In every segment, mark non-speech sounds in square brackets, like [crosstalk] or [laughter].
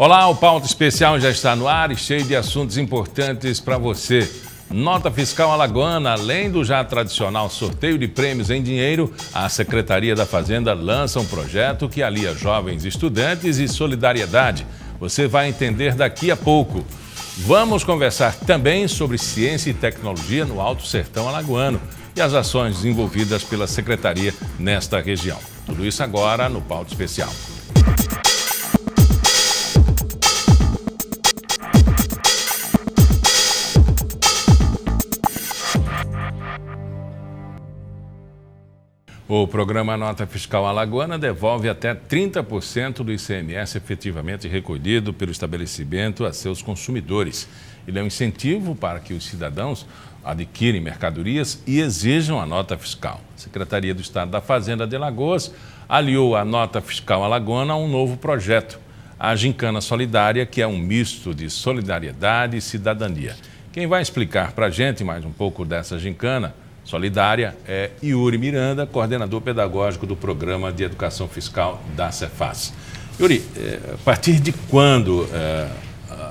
Olá, o Pauta Especial já está no ar e cheio de assuntos importantes para você. Nota fiscal alagoana, além do já tradicional sorteio de prêmios em dinheiro, a Secretaria da Fazenda lança um projeto que alia jovens estudantes e solidariedade. Você vai entender daqui a pouco. Vamos conversar também sobre ciência e tecnologia no Alto Sertão Alagoano e as ações desenvolvidas pela Secretaria nesta região. Tudo isso agora no Pauta Especial. O programa Nota Fiscal Alagoana devolve até 30% do ICMS efetivamente recolhido pelo estabelecimento a seus consumidores. Ele é um incentivo para que os cidadãos adquirem mercadorias e exijam a nota fiscal. A Secretaria do Estado da Fazenda de Lagoas aliou a nota fiscal alagoana a um novo projeto, a Gincana Solidária, que é um misto de solidariedade e cidadania. Quem vai explicar para a gente mais um pouco dessa gincana Solidária é Yuri Miranda, coordenador pedagógico do Programa de Educação Fiscal da Cefaz. Yuri, eh, a partir de quando eh,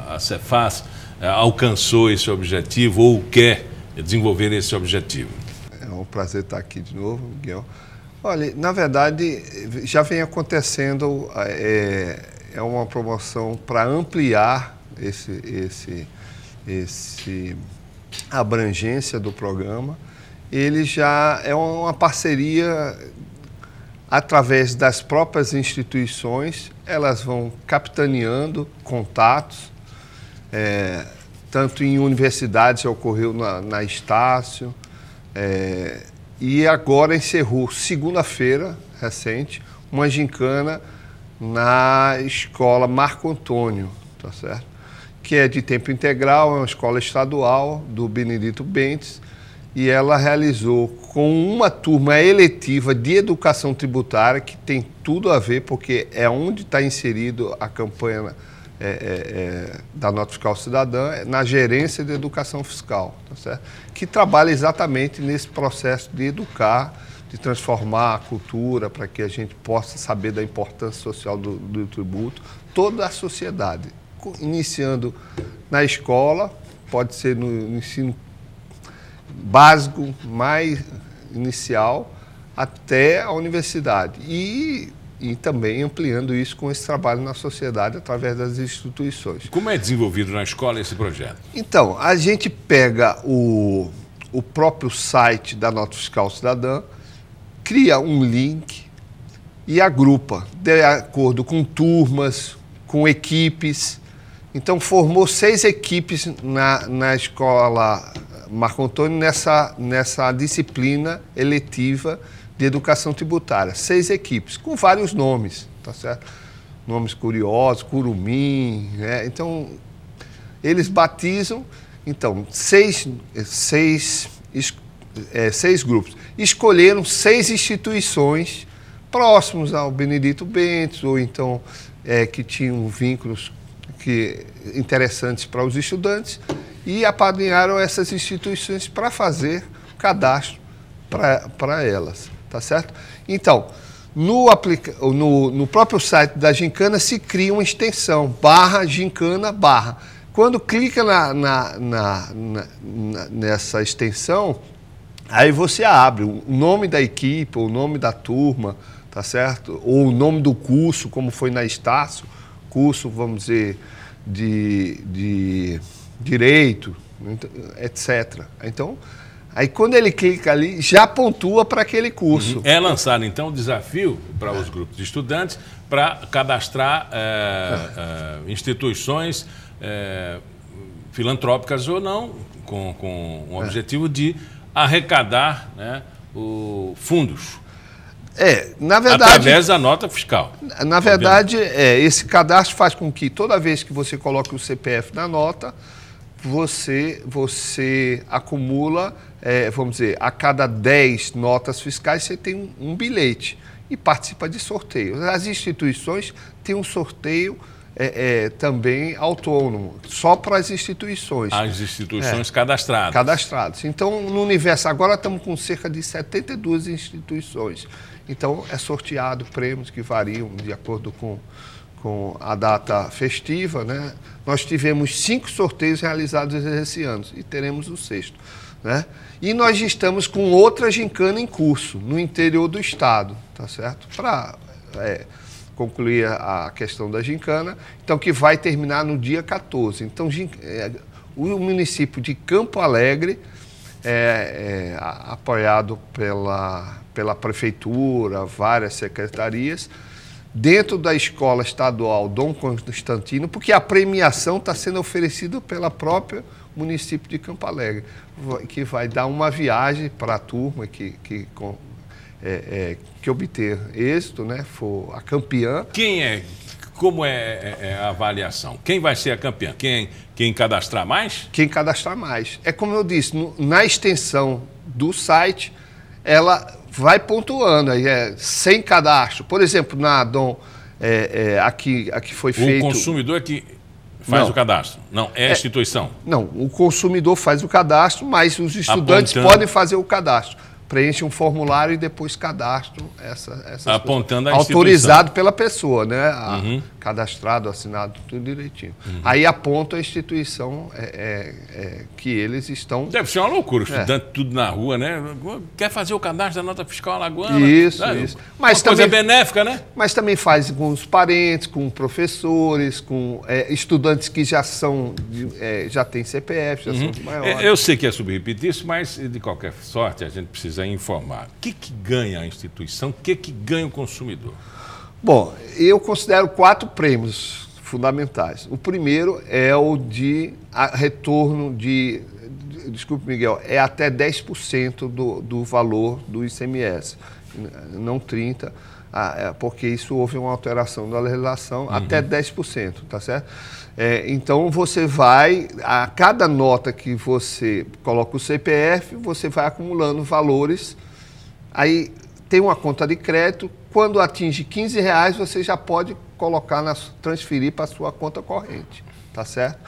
a Cefaz eh, alcançou esse objetivo ou quer desenvolver esse objetivo? É um prazer estar aqui de novo, Miguel. Olha, na verdade, já vem acontecendo, é, é uma promoção para ampliar esse, esse, esse abrangência do programa ele já é uma parceria através das próprias instituições, elas vão capitaneando contatos, é, tanto em universidades, ocorreu na, na Estácio, é, e agora encerrou, segunda-feira recente, uma gincana na escola Marco Antônio, tá certo? que é de tempo integral, é uma escola estadual do Benedito Bentes, e ela realizou com uma turma eletiva de educação tributária, que tem tudo a ver, porque é onde está inserido a campanha é, é, é, da Nota Fiscal Cidadã, é, na gerência de educação fiscal, tá que trabalha exatamente nesse processo de educar, de transformar a cultura, para que a gente possa saber da importância social do, do tributo, toda a sociedade, iniciando na escola, pode ser no, no ensino básico, mais inicial, até a universidade. E, e também ampliando isso com esse trabalho na sociedade através das instituições. Como é desenvolvido na escola esse projeto? Então, a gente pega o, o próprio site da Nota Fiscal Cidadã, cria um link e agrupa, de acordo com turmas, com equipes. Então, formou seis equipes na, na escola Marco Antônio nessa, nessa disciplina eletiva de educação tributária. Seis equipes, com vários nomes, tá certo? Nomes curiosos, curumim, né? Então, eles batizam, então, seis, seis, é, seis grupos. Escolheram seis instituições próximos ao Benedito Bentes, ou então é, que tinham vínculos que, interessantes para os estudantes, e apadrinharam essas instituições para fazer cadastro para elas, tá certo? Então, no, aplica no, no próprio site da Gincana se cria uma extensão, barra gincana, barra. Quando clica na, na, na, na nessa extensão, aí você abre o nome da equipe, o nome da turma, tá certo? Ou o nome do curso, como foi na Estácio, curso, vamos dizer, de, de direito, então, etc. Então, aí quando ele clica ali, já pontua para aquele curso. Uhum. É lançado, então, o um desafio para os grupos de estudantes para cadastrar eh, é, é, instituições é, filantrópicas ou não, com, com o é. objetivo de arrecadar né, o fundos. É, na verdade. Através da nota fiscal. Na verdade, é, esse cadastro faz com que toda vez que você coloque o CPF na nota, você, você acumula, é, vamos dizer, a cada 10 notas fiscais você tem um, um bilhete e participa de sorteios. As instituições têm um sorteio é, é, também autônomo, só para as instituições. As instituições é, cadastradas. Cadastradas. Então, no universo, agora estamos com cerca de 72 instituições. Então, é sorteado prêmios que variam de acordo com com a data festiva, né? Nós tivemos cinco sorteios realizados esse ano e teremos o sexto, né? E nós estamos com outra gincana em curso no interior do estado, tá certo? Para é, concluir a questão da gincana, então que vai terminar no dia 14. Então, é, o município de Campo Alegre é, é, apoiado pela, pela prefeitura, várias secretarias, dentro da escola estadual Dom Constantino, porque a premiação está sendo oferecida pela própria município de Campo Alegre, que vai dar uma viagem para a turma que, que, com, é, é, que obter êxito, né? For a campeã. Quem é? Como é, é, é, a avaliação? Quem vai ser a campeã? Quem, quem cadastrar mais? Quem cadastrar mais. É como eu disse, no, na extensão do site, ela vai pontuando aí, é, sem cadastro. Por exemplo, na Dom, é, é, aqui, aqui foi feito. O consumidor que faz não. o cadastro, não, é a é, instituição. não, o consumidor faz o cadastro, mas os estudantes Apontando. podem fazer o cadastro preenche um formulário e depois cadastro essa, essas Apontando coisas. a Autorizado pela pessoa, né? A, uhum. Cadastrado, assinado, tudo direitinho. Uhum. Aí aponta a instituição é, é, é, que eles estão... Deve ser uma loucura, é. estudante tudo na rua, né? Quer fazer o cadastro da nota fiscal alagoana? Isso, né? isso. Mas uma também, coisa benéfica, né? Mas também faz com os parentes, com professores, com é, estudantes que já são, é, já tem CPF, já uhum. são maiores. Eu sei que é subrepetício, mas de qualquer sorte a gente precisa é informar. O que, que ganha a instituição? O que, que ganha o consumidor? Bom, eu considero quatro prêmios fundamentais. O primeiro é o de retorno de, desculpe Miguel, é até 10% do, do valor do ICMS, não 30%. Ah, é, porque isso houve uma alteração da legislação uhum. até 10%, tá certo? É, então você vai, a cada nota que você coloca o CPF, você vai acumulando valores. Aí tem uma conta de crédito, quando atinge 15 reais, você já pode colocar, na, transferir para a sua conta corrente, tá certo?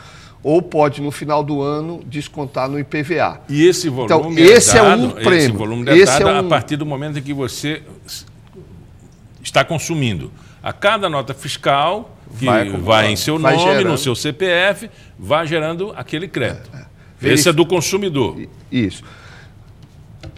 ou pode no final do ano descontar no IPVA. E esse volume então, é esse é, dado, é um prêmio. Esse volume é esse dado é um... a partir do momento em que você está consumindo. A cada nota fiscal, que vai, vai em seu vai nome, gerando. no seu CPF, vai gerando aquele crédito. É, é. Esse é do consumidor. Isso.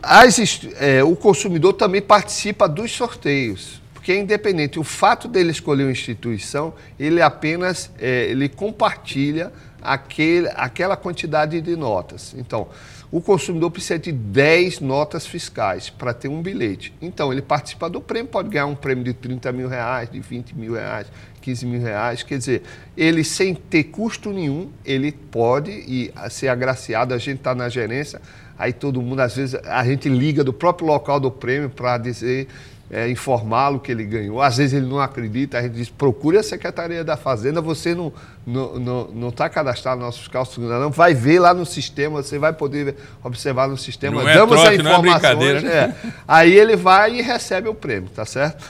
As, é, o consumidor também participa dos sorteios, porque é independente. O fato dele escolher uma instituição, ele apenas é, ele compartilha aquele, aquela quantidade de notas. Então, o consumidor precisa de 10 notas fiscais para ter um bilhete. Então, ele participa do prêmio, pode ganhar um prêmio de 30 mil reais, de 20 mil reais, 15 mil reais. Quer dizer, ele sem ter custo nenhum, ele pode e ah, ser agraciado. A gente está na gerência, aí todo mundo, às vezes, a gente liga do próprio local do prêmio para dizer é, informá-lo que ele ganhou. Às vezes ele não acredita, a gente diz, procure a Secretaria da Fazenda, você não está não, não, não tá cadastrado no nosso fiscal não, vai ver lá no sistema, você vai poder observar no sistema, não é damos é trote, a informação. Não é né? é. Aí ele vai e recebe o prêmio, tá certo?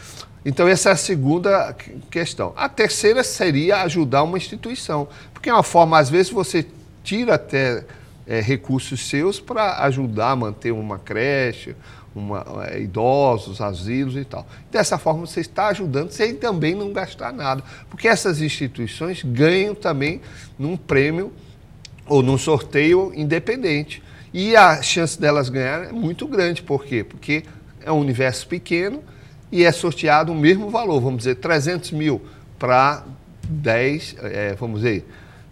Então essa é a segunda questão. A terceira seria ajudar uma instituição, porque é uma forma, às vezes você tira até é, recursos seus para ajudar a manter uma creche, uma, é, idosos, asilos e tal. Dessa forma, você está ajudando sem também não gastar nada, porque essas instituições ganham também num prêmio ou num sorteio independente. E a chance delas ganhar é muito grande, por quê? Porque é um universo pequeno e é sorteado o mesmo valor, vamos dizer, 300 mil para 10, é, vamos dizer,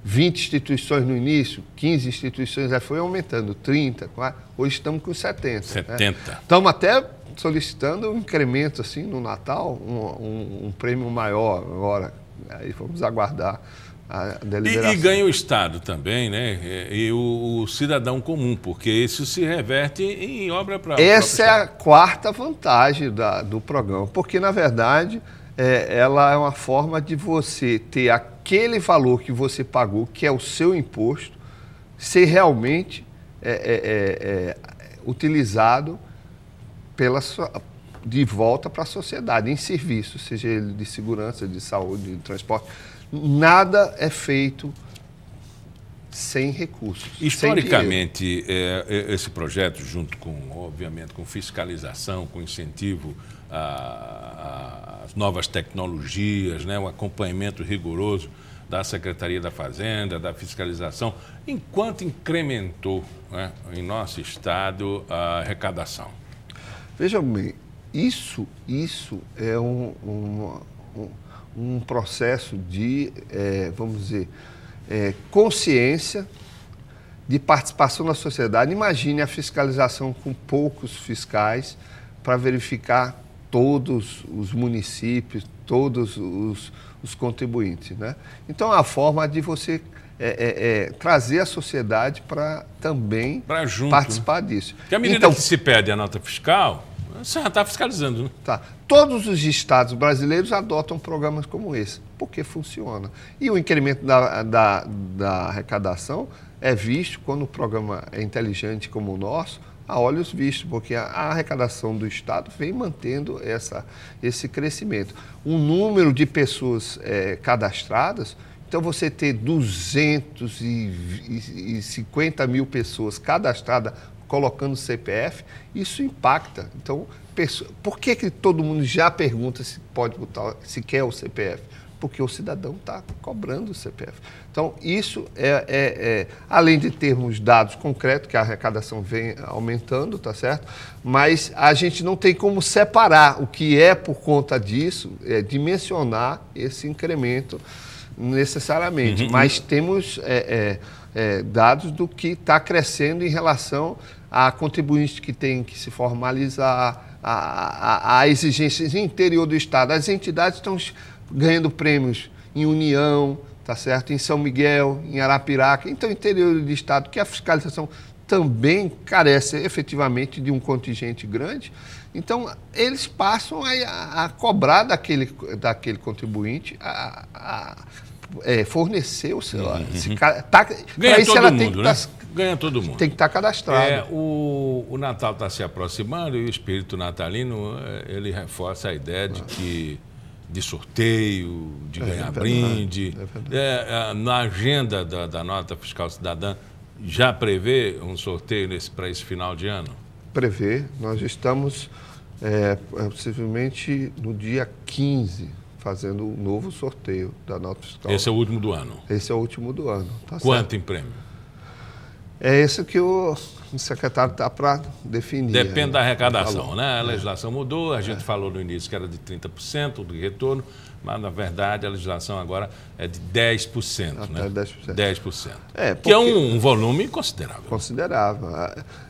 20 instituições no início, 15 instituições, aí foi aumentando, 30, 40, hoje estamos com 70. 70. Né? Estamos até solicitando um incremento assim no Natal, um, um, um prêmio maior agora. Aí vamos aguardar a deliberação. E, e ganha o Estado também, né? É, e o, o, cidadão comum, porque isso se reverte em obra para. Essa é a quarta vantagem da, do programa, porque na verdade é, ela é uma forma de você ter aquele valor que você pagou, que é o seu imposto, ser realmente é, é, é, é utilizado pela sua, de volta para a sociedade, em serviço, seja ele de segurança, de saúde, de transporte. Nada é feito sem recursos. Historicamente, sem é, é, esse projeto, junto com, obviamente, com fiscalização, com incentivo a, a as novas tecnologias, né, acompanhamento rigoroso da Secretaria da Fazenda, da fiscalização, enquanto incrementou né, em nosso estado a arrecadação. Veja bem, isso, isso é um, um, um, um processo de, é, vamos dizer, é, consciência de participação na sociedade. Imagine a fiscalização com poucos fiscais para verificar todos os municípios, todos os, os contribuintes. Né? Então, é a forma de você é, é, é, trazer a sociedade para também pra né? participar disso. Porque a medida então, que se pede a nota fiscal, você já está fiscalizando. Né? Tá. Todos os estados brasileiros adotam programas como esse, porque funciona. E o incremento da, da, da arrecadação é visto, quando o programa é inteligente como o nosso, a olhos vistos, porque a arrecadação do Estado vem mantendo essa, esse crescimento. O número de pessoas é, cadastradas, então você ter 250 mil pessoas cadastradas colocando CPF, isso impacta. Então, pessoa, por que, que todo mundo já pergunta se pode botar, se quer o CPF? porque o cidadão está cobrando o CPF. Então, isso é, é, é, além de termos dados concretos, que a arrecadação vem aumentando, tá certo? Mas a gente não tem como separar o que é por conta disso, é, dimensionar esse incremento necessariamente. Uhum. uhum. Mas temos é, é, é, dados do que está crescendo em relação a contribuintes que têm que se formalizar, a, a, a exigências interior do Estado. As entidades estão ganhando prêmios em União, tá certo? Em São Miguel, em Arapiraca, então interior do estado, que a fiscalização também carece efetivamente de um contingente grande. Então, eles passam a, a cobrar daquele, daquele contribuinte a, a é, fornecer o celular. Uhum. tá, Ganha todo mundo, né? Tá, Ganha todo mundo. Tem que estar tá cadastrado. É, o, o Natal está se aproximando e o espírito natalino é, ele reforça a ideia de que de sorteio, de é, ganhar é brinde. É, é na agenda da, da, nota fiscal cidadã já prevê um sorteio para esse final de ano? Prevê. Nós estamos é, possivelmente no dia 15 fazendo um novo sorteio da nota fiscal. Esse é o último do ano? Esse é o último do ano. Tá Quanto certo? em prêmio? É isso que eu o secretário está para definir. Depende né? da arrecadação, né? A é. legislação é. mudou, a gente é. falou no início que era de 30% do retorno, mas na verdade a legislação agora é de 10%, Até né? 10%. 10%. É, é, porque... Que é um, um volume considerável. Considerável.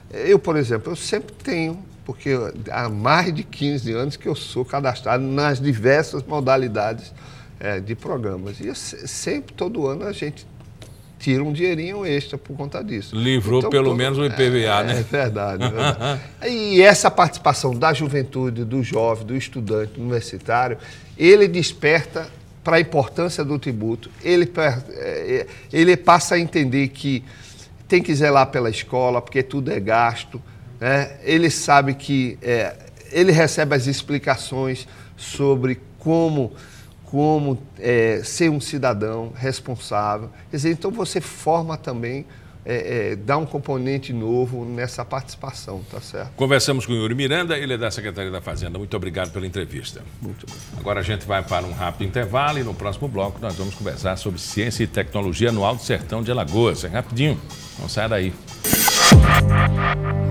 Eu, por exemplo, eu sempre tenho, porque há mais de 15 anos que eu sou cadastrado nas diversas modalidades é, de programas. E sempre, todo ano, a gente tira um dinheirinho extra por conta disso. Livrou então, pelo todo... menos o IPVA, é, né? É verdade. É [laughs] verdade. e essa participação da juventude, do jovem, do estudante do universitário, ele desperta para a importância do tributo, ele, é, é, ele passa a entender que tem que zelar pela escola, porque tudo é gasto, né? ele sabe que é, ele recebe as explicações sobre como como é, ser um cidadão responsável. Quer dizer, então você forma também, é, é, dá um componente novo nessa participação, tá certo? Conversamos com o Yuri Miranda, ele é da Secretaria da Fazenda. Muito obrigado pela entrevista. Muito obrigado. Agora a gente vai para um rápido intervalo e no próximo bloco nós vamos conversar sobre ciência e tecnologia no Alto Sertão de Alagoas. É rapidinho, não sai daí. Música